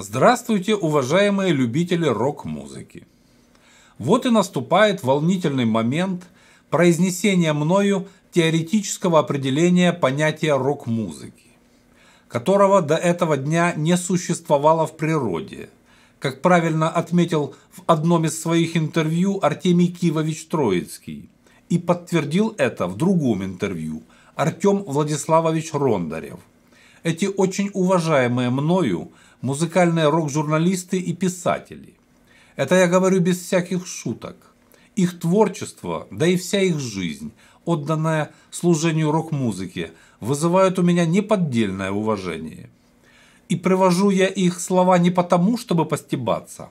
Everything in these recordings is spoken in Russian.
Здравствуйте, уважаемые любители рок-музыки! Вот и наступает волнительный момент произнесения мною теоретического определения понятия рок-музыки, которого до этого дня не существовало в природе, как правильно отметил в одном из своих интервью Артемий Кивович Троицкий, и подтвердил это в другом интервью Артем Владиславович Рондарев. Эти очень уважаемые мною – музыкальные рок-журналисты и писатели. Это я говорю без всяких шуток. Их творчество, да и вся их жизнь, отданная служению рок-музыке, вызывают у меня неподдельное уважение. И привожу я их слова не потому, чтобы постебаться,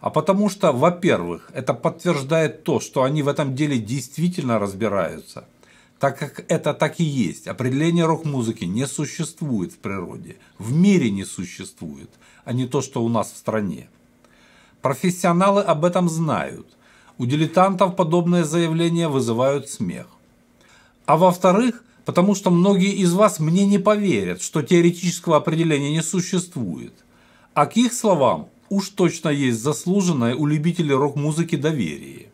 а потому что, во-первых, это подтверждает то, что они в этом деле действительно разбираются – так как это так и есть. определение рок-музыки не существует в природе, в мире не существует, а не то, что у нас в стране. Профессионалы об этом знают. У дилетантов подобные заявления вызывают смех. А во-вторых, потому что многие из вас мне не поверят, что теоретического определения не существует. А к их словам уж точно есть заслуженное у любителей рок-музыки доверие.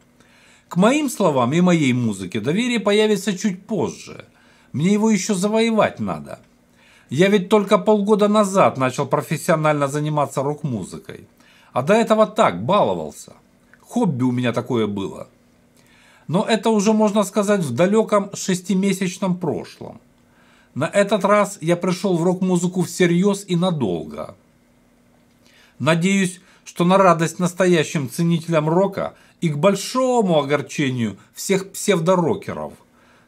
К моим словам и моей музыке доверие появится чуть позже. Мне его еще завоевать надо. Я ведь только полгода назад начал профессионально заниматься рок-музыкой. А до этого так, баловался. Хобби у меня такое было. Но это уже можно сказать в далеком шестимесячном прошлом. На этот раз я пришел в рок-музыку всерьез и надолго. Надеюсь, что на радость настоящим ценителям рока – и к большому огорчению всех псевдорокеров,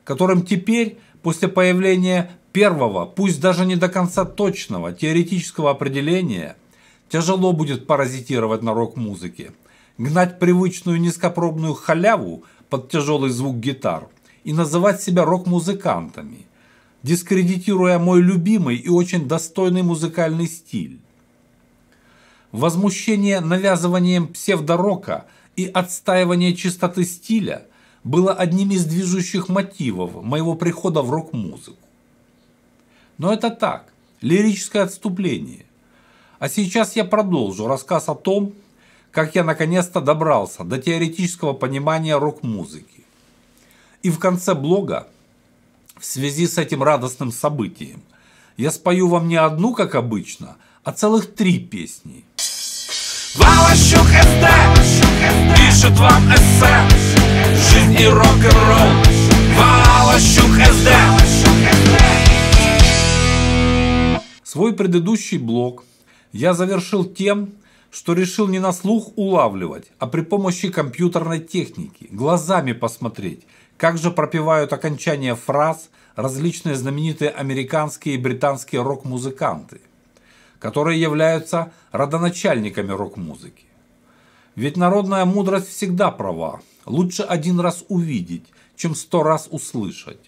которым теперь, после появления первого, пусть даже не до конца точного, теоретического определения, тяжело будет паразитировать на рок-музыке, гнать привычную низкопробную халяву под тяжелый звук гитар и называть себя рок-музыкантами, дискредитируя мой любимый и очень достойный музыкальный стиль. Возмущение навязыванием псевдорока – и отстаивание чистоты стиля было одним из движущих мотивов моего прихода в рок-музыку. Но это так, лирическое отступление. А сейчас я продолжу рассказ о том, как я наконец-то добрался до теоретического понимания рок-музыки. И в конце блога, в связи с этим радостным событием, я спою вам не одну, как обычно, а целых три песни. Валащук СД! пишет вам эссе Жизнь и рок-н-ролл Волощук СД Свой предыдущий блог я завершил тем, что решил не на слух улавливать, а при помощи компьютерной техники, глазами посмотреть, как же пропевают окончания фраз различные знаменитые американские и британские рок-музыканты, которые являются родоначальниками рок-музыки. Ведь народная мудрость всегда права. Лучше один раз увидеть, чем сто раз услышать.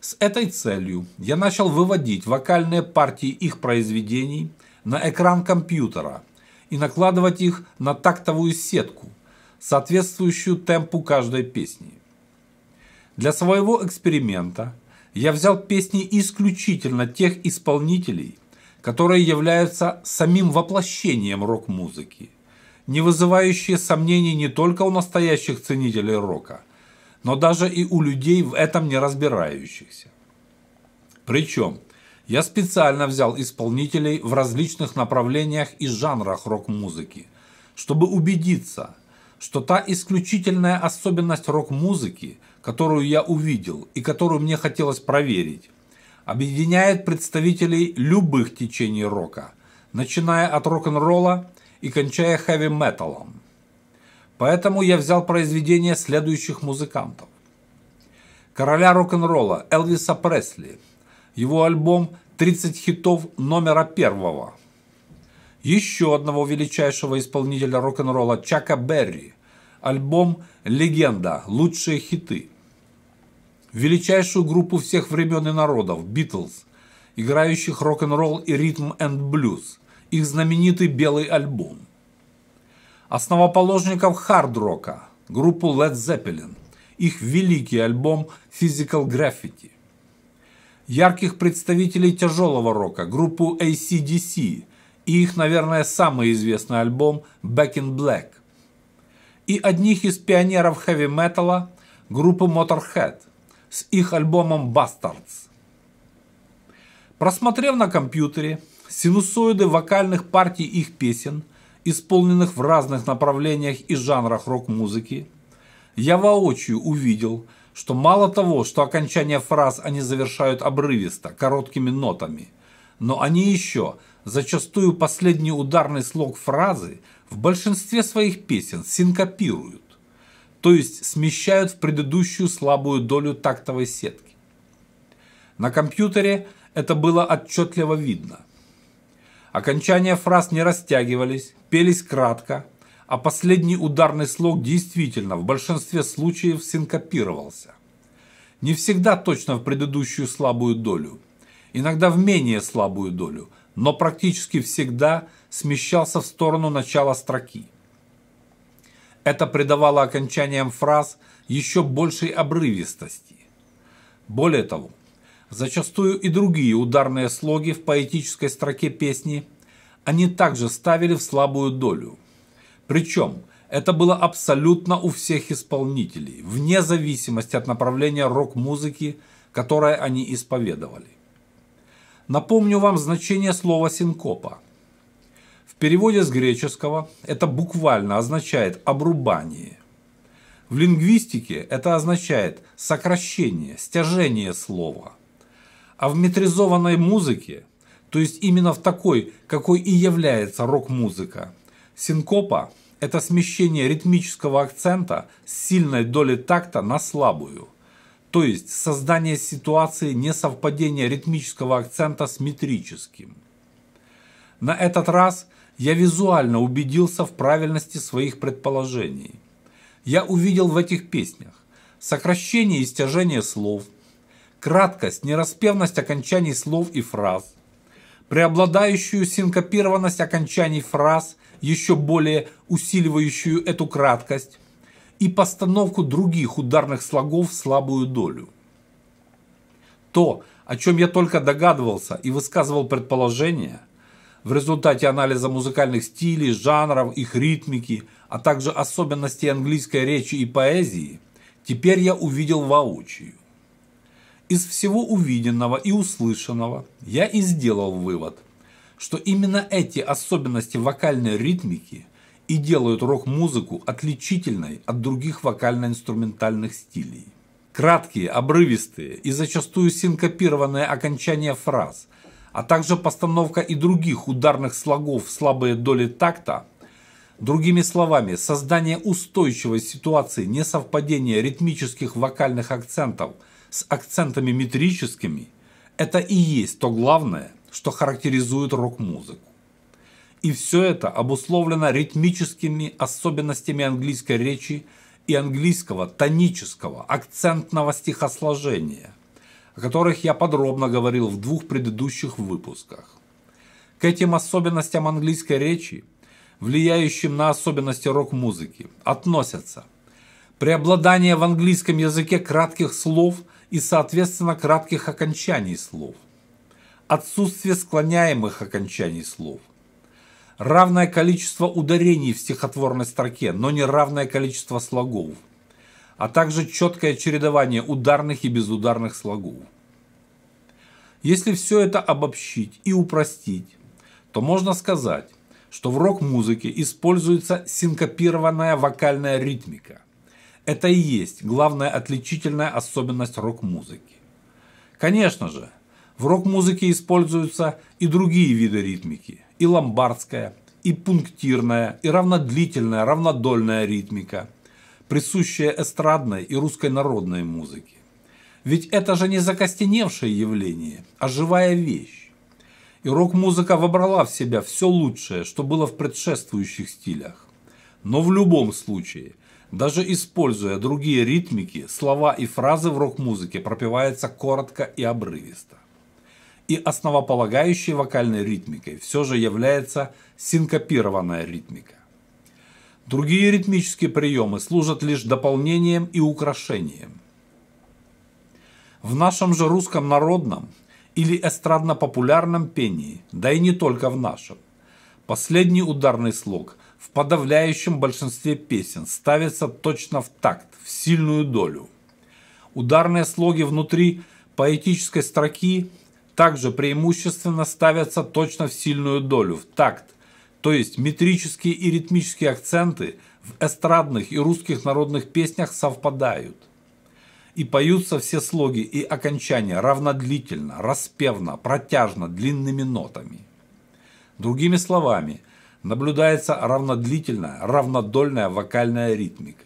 С этой целью я начал выводить вокальные партии их произведений на экран компьютера и накладывать их на тактовую сетку, соответствующую темпу каждой песни. Для своего эксперимента я взял песни исключительно тех исполнителей, которые являются самим воплощением рок-музыки – не вызывающие сомнений не только у настоящих ценителей рока, но даже и у людей в этом не разбирающихся. Причем, я специально взял исполнителей в различных направлениях и жанрах рок-музыки, чтобы убедиться, что та исключительная особенность рок-музыки, которую я увидел и которую мне хотелось проверить, объединяет представителей любых течений рока, начиная от рок-н-ролла – и кончая хэви-металом. Поэтому я взял произведения следующих музыкантов. Короля рок-н-ролла Элвиса Пресли, его альбом «30 хитов номера первого», еще одного величайшего исполнителя рок-н-ролла Чака Берри, альбом «Легенда. Лучшие хиты», величайшую группу всех времен и народов «Битлз», играющих рок-н-ролл и ритм энд блюз – их знаменитый белый альбом. Основоположников хард-рока, группу Led Zeppelin, их великий альбом Physical Graffiti. Ярких представителей тяжелого рока, группу ACDC и их, наверное, самый известный альбом Back in Black. И одних из пионеров хэви-металла, группы Motorhead с их альбомом Bastards. Просмотрев на компьютере Синусоиды вокальных партий их песен, исполненных в разных направлениях и жанрах рок-музыки, я воочию увидел, что мало того, что окончание фраз они завершают обрывисто, короткими нотами, но они еще зачастую последний ударный слог фразы в большинстве своих песен синкопируют, то есть смещают в предыдущую слабую долю тактовой сетки. На компьютере это было отчетливо видно. Окончания фраз не растягивались, пелись кратко, а последний ударный слог действительно в большинстве случаев синкопировался. Не всегда точно в предыдущую слабую долю, иногда в менее слабую долю, но практически всегда смещался в сторону начала строки. Это придавало окончаниям фраз еще большей обрывистости. Более того, Зачастую и другие ударные слоги в поэтической строке песни они также ставили в слабую долю. Причем это было абсолютно у всех исполнителей, вне зависимости от направления рок-музыки, которое они исповедовали. Напомню вам значение слова синкопа. В переводе с греческого это буквально означает «обрубание». В лингвистике это означает сокращение, стяжение слова а в метризованной музыке, то есть именно в такой, какой и является рок-музыка. Синкопа – это смещение ритмического акцента с сильной доли такта на слабую. То есть создание ситуации несовпадения ритмического акцента с метрическим. На этот раз я визуально убедился в правильности своих предположений. Я увидел в этих песнях сокращение и стяжение слов – краткость, нераспевность окончаний слов и фраз, преобладающую синкопированность окончаний фраз, еще более усиливающую эту краткость, и постановку других ударных слогов в слабую долю. То, о чем я только догадывался и высказывал предположение, в результате анализа музыкальных стилей, жанров, их ритмики, а также особенностей английской речи и поэзии, теперь я увидел воочию. Из всего увиденного и услышанного я и сделал вывод, что именно эти особенности вокальной ритмики и делают рок-музыку отличительной от других вокально-инструментальных стилей. Краткие, обрывистые и зачастую синкопированные окончания фраз, а также постановка и других ударных слогов в слабые доли такта, другими словами, создание устойчивой ситуации несовпадения ритмических вокальных акцентов – с акцентами метрическими – это и есть то главное, что характеризует рок-музыку. И все это обусловлено ритмическими особенностями английской речи и английского тонического акцентного стихосложения, о которых я подробно говорил в двух предыдущих выпусках. К этим особенностям английской речи, влияющим на особенности рок-музыки, относятся преобладание в английском языке кратких слов – и, соответственно, кратких окончаний слов. Отсутствие склоняемых окончаний слов. Равное количество ударений в стихотворной строке, но не равное количество слогов. А также четкое чередование ударных и безударных слогов. Если все это обобщить и упростить, то можно сказать, что в рок-музыке используется синкопированная вокальная ритмика. Это и есть главная отличительная особенность рок-музыки. Конечно же, в рок-музыке используются и другие виды ритмики, и ломбардская, и пунктирная, и равнодлительная, равнодольная ритмика, присущая эстрадной и русской народной музыке. Ведь это же не закостеневшее явление, а живая вещь. И рок-музыка вобрала в себя все лучшее, что было в предшествующих стилях. Но в любом случае – даже используя другие ритмики, слова и фразы в рок-музыке пропиваются коротко и обрывисто. И основополагающей вокальной ритмикой все же является синкопированная ритмика. Другие ритмические приемы служат лишь дополнением и украшением. В нашем же русском народном или эстрадно-популярном пении, да и не только в нашем, последний ударный слог – в подавляющем большинстве песен ставятся точно в такт, в сильную долю. Ударные слоги внутри поэтической строки также преимущественно ставятся точно в сильную долю, в такт, то есть метрические и ритмические акценты в эстрадных и русских народных песнях совпадают. И поются все слоги и окончания равнодлительно, распевно, протяжно, длинными нотами. Другими словами, наблюдается равнодлительная, равнодольная вокальная ритмика.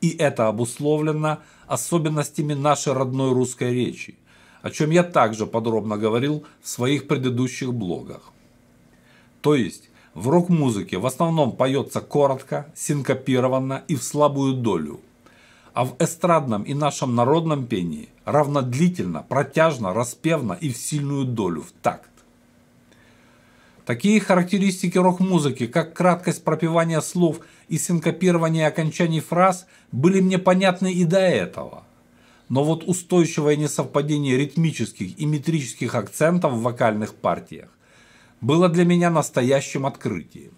И это обусловлено особенностями нашей родной русской речи, о чем я также подробно говорил в своих предыдущих блогах. То есть, в рок-музыке в основном поется коротко, синкопированно и в слабую долю, а в эстрадном и нашем народном пении равнодлительно, протяжно, распевно и в сильную долю, в такт. Такие характеристики рок-музыки, как краткость пропевания слов и синкопирование окончаний фраз, были мне понятны и до этого. Но вот устойчивое несовпадение ритмических и метрических акцентов в вокальных партиях было для меня настоящим открытием.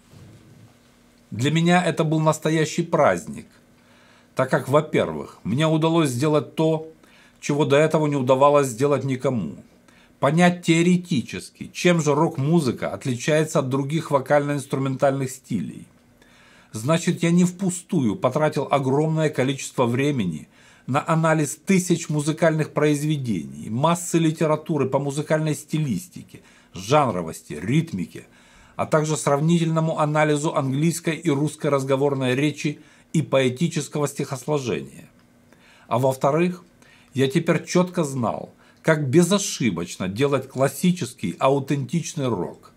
Для меня это был настоящий праздник, так как, во-первых, мне удалось сделать то, чего до этого не удавалось сделать никому – понять теоретически, чем же рок-музыка отличается от других вокально-инструментальных стилей. Значит, я не впустую потратил огромное количество времени на анализ тысяч музыкальных произведений, массы литературы по музыкальной стилистике, жанровости, ритмике, а также сравнительному анализу английской и русской разговорной речи и поэтического стихосложения. А во-вторых, я теперь четко знал – как безошибочно делать классический, аутентичный рок,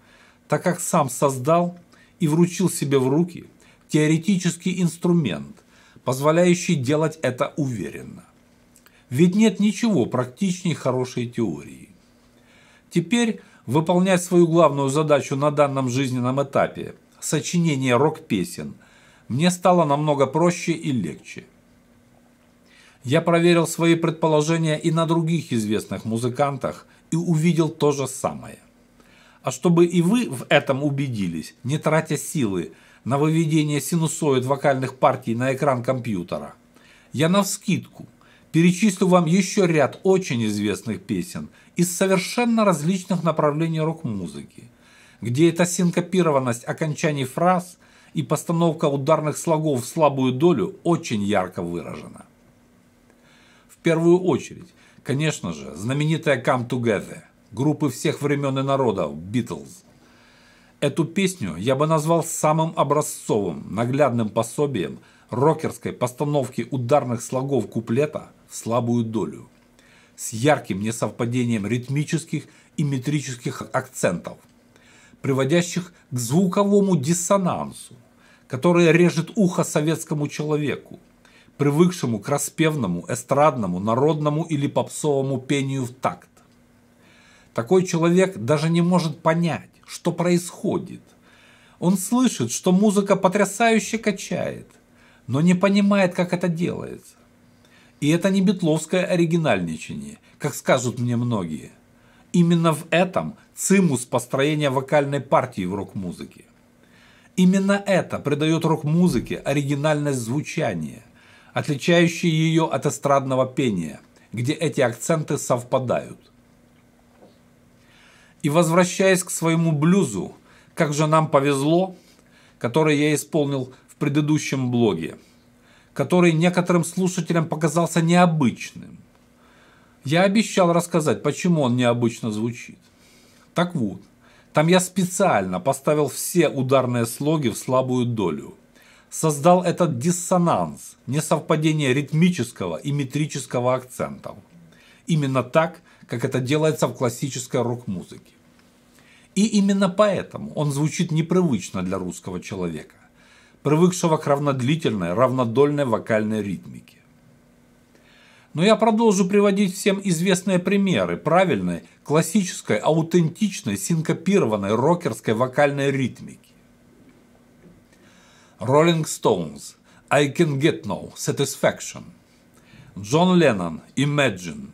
так как сам создал и вручил себе в руки теоретический инструмент, позволяющий делать это уверенно. Ведь нет ничего практичнее хорошей теории. Теперь выполнять свою главную задачу на данном жизненном этапе – сочинение рок-песен – мне стало намного проще и легче. Я проверил свои предположения и на других известных музыкантах и увидел то же самое. А чтобы и вы в этом убедились, не тратя силы на выведение синусоид вокальных партий на экран компьютера, я навскидку перечислю вам еще ряд очень известных песен из совершенно различных направлений рок-музыки, где эта синкопированность окончаний фраз и постановка ударных слогов в слабую долю очень ярко выражена первую очередь, конечно же, знаменитая «Come Together» группы всех времен и народов «Битлз». Эту песню я бы назвал самым образцовым, наглядным пособием рокерской постановки ударных слогов куплета в слабую долю, с ярким несовпадением ритмических и метрических акцентов, приводящих к звуковому диссонансу, который режет ухо советскому человеку – привыкшему к распевному, эстрадному, народному или попсовому пению в такт. Такой человек даже не может понять, что происходит. Он слышит, что музыка потрясающе качает, но не понимает, как это делается. И это не бетловское оригинальничание, как скажут мне многие. Именно в этом цимус построения вокальной партии в рок-музыке. Именно это придает рок-музыке оригинальность звучания – отличающий ее от эстрадного пения, где эти акценты совпадают. И возвращаясь к своему блюзу, как же нам повезло, который я исполнил в предыдущем блоге, который некоторым слушателям показался необычным. Я обещал рассказать, почему он необычно звучит. Так вот, там я специально поставил все ударные слоги в слабую долю – создал этот диссонанс, несовпадение ритмического и метрического акцентов. Именно так, как это делается в классической рок-музыке. И именно поэтому он звучит непривычно для русского человека, привыкшего к равнодлительной, равнодольной вокальной ритмике. Но я продолжу приводить всем известные примеры правильной, классической, аутентичной, синкопированной рокерской вокальной ритмики. Rolling Stones I Can Get No Satisfaction, Джон Леннон Imagine,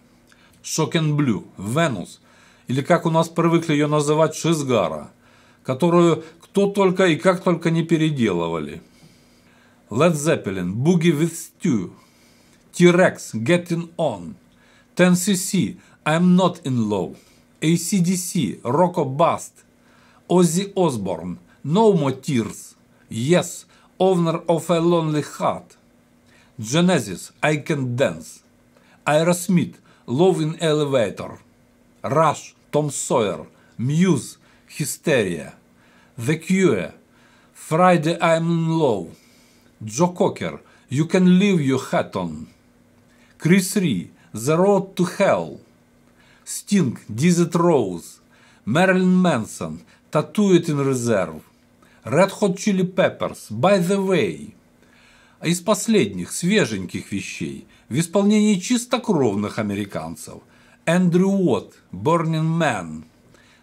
Shock and Blue Venus, или как у нас привыкли ее называть Шизгара, которую кто только и как только не переделывали. Led Zeppelin Boogie with Stew, T-Rex Getting On, 10cc I'm Not in Love, ACDC Rocco Bust, Ozzy Osbourne No More Tears, Yes – owner of a lonely heart. Genesis, I can dance. Smith. Love in Elevator. Rush, Tom Sawyer, Muse, Hysteria. The Cure, Friday I'm in Love. Joe Cocker, You Can Leave Your Hat On. Chris Ree, The Road to Hell. Sting, Desert Rose. Marilyn Manson, Tattooed in Reserve. Red Hot Chili Peppers, By the Way. Из последних, свеженьких вещей, в исполнении чистокровных американцев. Эндрю Уотт, Burning Man,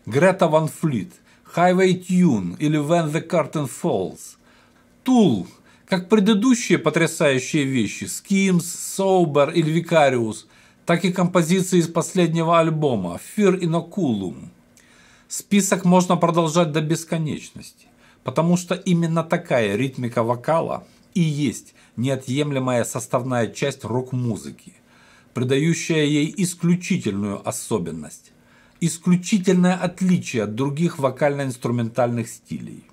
Грета Ван Флит, Highway Tune или When the Curtain Falls. Тул, как предыдущие потрясающие вещи Skims, Sober или Vicarious, так и композиции из последнего альбома Fear Inoculum. Список можно продолжать до бесконечности. Потому что именно такая ритмика вокала и есть неотъемлемая составная часть рок-музыки, придающая ей исключительную особенность, исключительное отличие от других вокально-инструментальных стилей.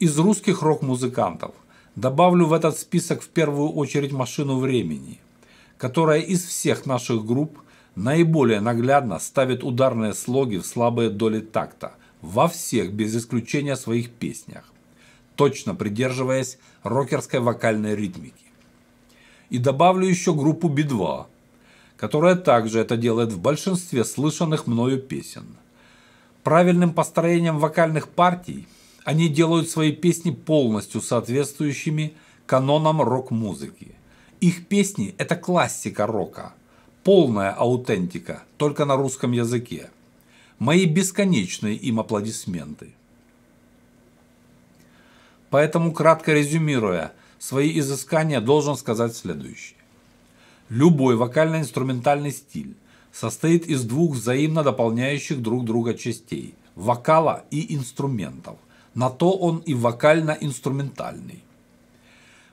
Из русских рок-музыкантов добавлю в этот список в первую очередь «Машину времени», которая из всех наших групп наиболее наглядно ставит ударные слоги в слабые доли такта, во всех, без исключения своих песнях, точно придерживаясь рокерской вокальной ритмики. И добавлю еще группу b 2 которая также это делает в большинстве слышанных мною песен. Правильным построением вокальных партий они делают свои песни полностью соответствующими канонам рок-музыки. Их песни – это классика рока, полная аутентика, только на русском языке – мои бесконечные им аплодисменты. Поэтому, кратко резюмируя свои изыскания, должен сказать следующее. Любой вокально-инструментальный стиль состоит из двух взаимно дополняющих друг друга частей – вокала и инструментов. На то он и вокально-инструментальный.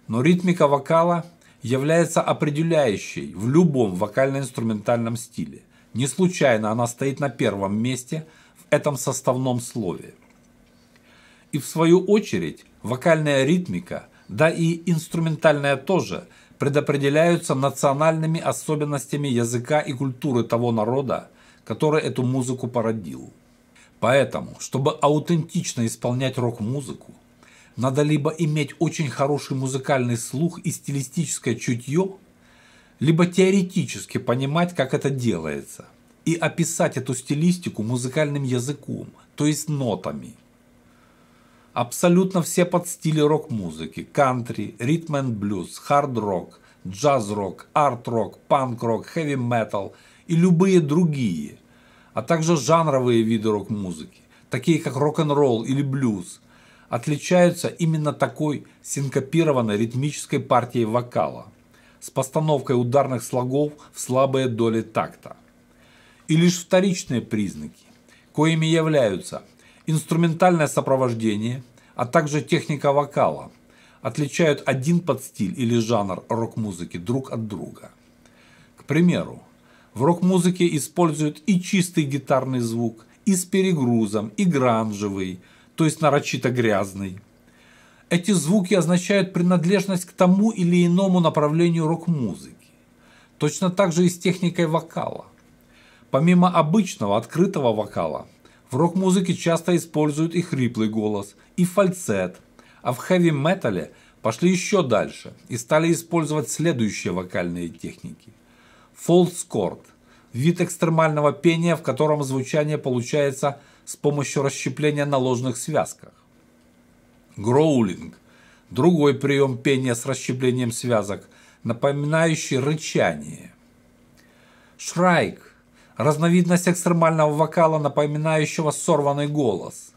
Но ритмика вокала является определяющей в любом вокально-инструментальном стиле. Не случайно она стоит на первом месте в этом составном слове. И в свою очередь вокальная ритмика, да и инструментальная тоже, предопределяются национальными особенностями языка и культуры того народа, который эту музыку породил. Поэтому, чтобы аутентично исполнять рок-музыку, надо либо иметь очень хороший музыкальный слух и стилистическое чутье, либо теоретически понимать, как это делается, и описать эту стилистику музыкальным языком, то есть нотами. Абсолютно все под стили рок-музыки, кантри, ритм и блюз, хард-рок, джаз-рок, арт-рок, панк-рок, хэви-метал и любые другие, а также жанровые виды рок-музыки, такие как рок-н-ролл или блюз, отличаются именно такой синкопированной ритмической партией вокала – с постановкой ударных слогов в слабые доли такта. И лишь вторичные признаки, коими являются инструментальное сопровождение, а также техника вокала, отличают один подстиль или жанр рок-музыки друг от друга. К примеру, в рок-музыке используют и чистый гитарный звук, и с перегрузом, и гранжевый, то есть нарочито грязный – эти звуки означают принадлежность к тому или иному направлению рок-музыки. Точно так же и с техникой вокала. Помимо обычного открытого вокала, в рок-музыке часто используют и хриплый голос, и фальцет, а в хэви-метале пошли еще дальше и стали использовать следующие вокальные техники. Фолдскорд – вид экстремального пения, в котором звучание получается с помощью расщепления на ложных связках гроулинг. Другой прием пения с расщеплением связок, напоминающий рычание. Шрайк – разновидность экстремального вокала, напоминающего сорванный голос.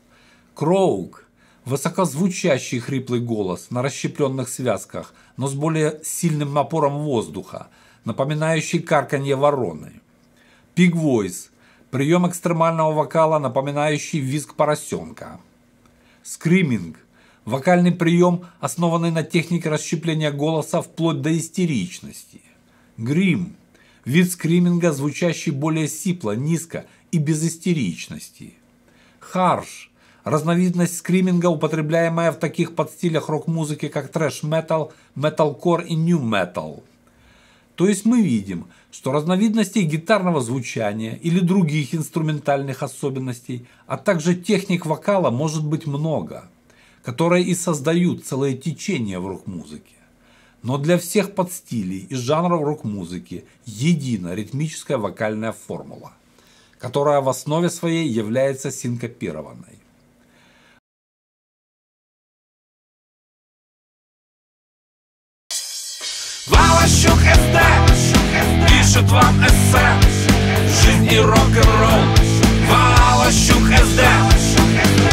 Кроук – высокозвучащий хриплый голос на расщепленных связках, но с более сильным напором воздуха, напоминающий карканье вороны. Пигвойс – прием экстремального вокала, напоминающий визг поросенка. Скриминг – Вокальный прием, основанный на технике расщепления голоса вплоть до истеричности. Грим – вид скриминга, звучащий более сипло, низко и без истеричности. Харш – разновидность скриминга, употребляемая в таких подстилях рок-музыки, как трэш-метал, метал-кор и нью-метал. То есть мы видим, что разновидностей гитарного звучания или других инструментальных особенностей, а также техник вокала может быть много – которые и создают целое течение в рок-музыке. Но для всех подстилей и жанров рок-музыки едина ритмическая вокальная формула, которая в основе своей является синкопированной. Валащук СД пишет вам эссе Жизнь и рок-н-ролл Валащук СД